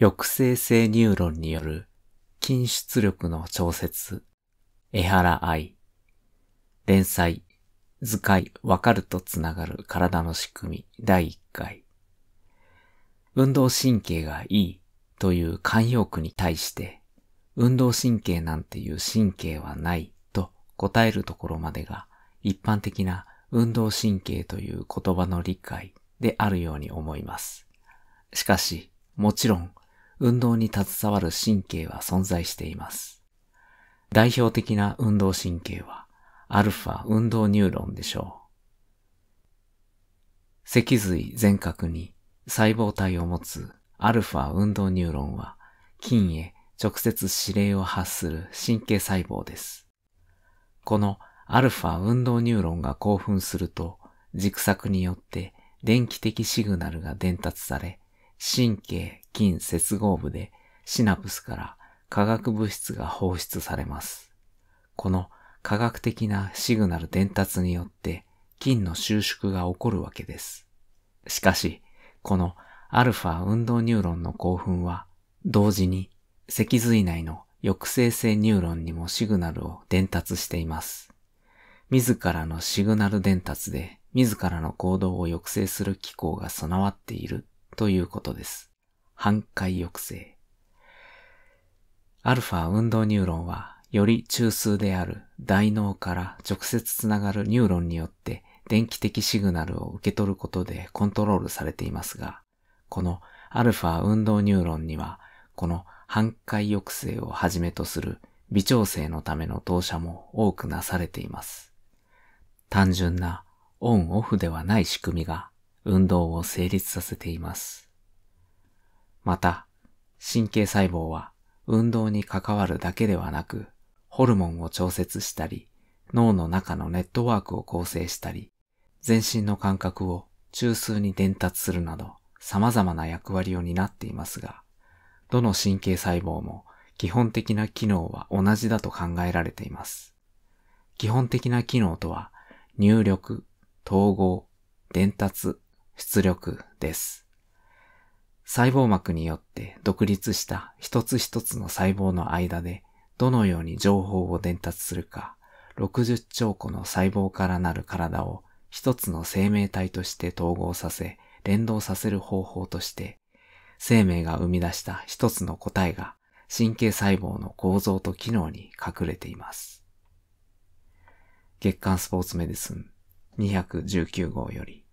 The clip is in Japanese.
抑制性ニューロンによる筋出力の調節、江原愛、連載、図解、わかるとつながる体の仕組み、第1回。運動神経がいいという慣用句に対して、運動神経なんていう神経はないと答えるところまでが一般的な運動神経という言葉の理解であるように思います。しかし、もちろん運動に携わる神経は存在しています。代表的な運動神経は、アルファ運動ニューロンでしょう。脊髄全角に細胞体を持つアルファ運動ニューロンは、筋へ直接指令を発する神経細胞です。このアルファ運動ニューロンが興奮すると、軸索によって電気的シグナルが伝達され、神経、近接合部でシナプスから化学物質が放出されます。この科学的なシグナル伝達によって金の収縮が起こるわけです。しかし、このアルファ運動ニューロンの興奮は、同時に脊髄内の抑制性ニューロンにもシグナルを伝達しています。自らのシグナル伝達で自らの行動を抑制する機構が備わっているということです。反回抑制。アルファ運動ニューロンは、より中枢である大脳から直接つながるニューロンによって電気的シグナルを受け取ることでコントロールされていますが、このアルファ運動ニューロンには、この反回抑制をはじめとする微調整のための投射も多くなされています。単純なオンオフではない仕組みが運動を成立させています。また、神経細胞は運動に関わるだけではなく、ホルモンを調節したり、脳の中のネットワークを構成したり、全身の感覚を中枢に伝達するなど様々な役割を担っていますが、どの神経細胞も基本的な機能は同じだと考えられています。基本的な機能とは、入力、統合、伝達、出力です。細胞膜によって独立した一つ一つの細胞の間でどのように情報を伝達するか、60兆個の細胞からなる体を一つの生命体として統合させ、連動させる方法として、生命が生み出した一つの答えが神経細胞の構造と機能に隠れています。月刊スポーツメディスン219号より